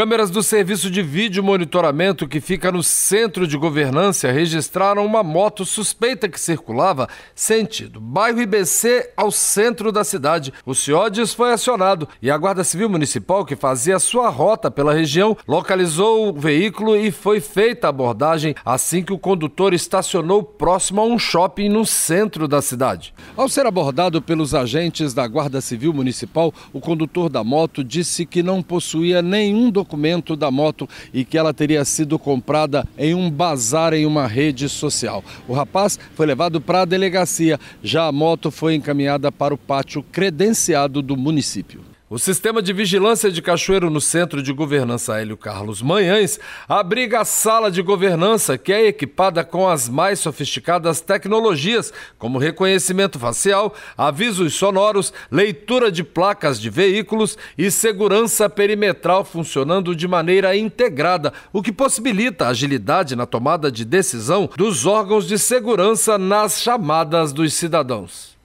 Câmeras do serviço de vídeo monitoramento que fica no centro de governança registraram uma moto suspeita que circulava sentido bairro IBC ao centro da cidade. O CIODES foi acionado e a Guarda Civil Municipal, que fazia sua rota pela região, localizou o veículo e foi feita a abordagem assim que o condutor estacionou próximo a um shopping no centro da cidade. Ao ser abordado pelos agentes da Guarda Civil Municipal, o condutor da moto disse que não possuía nenhum documento documento da moto e que ela teria sido comprada em um bazar em uma rede social. O rapaz foi levado para a delegacia, já a moto foi encaminhada para o pátio credenciado do município. O sistema de vigilância de Cachoeiro no Centro de Governança Hélio Carlos Manhães abriga a sala de governança que é equipada com as mais sofisticadas tecnologias, como reconhecimento facial, avisos sonoros, leitura de placas de veículos e segurança perimetral funcionando de maneira integrada, o que possibilita agilidade na tomada de decisão dos órgãos de segurança nas chamadas dos cidadãos.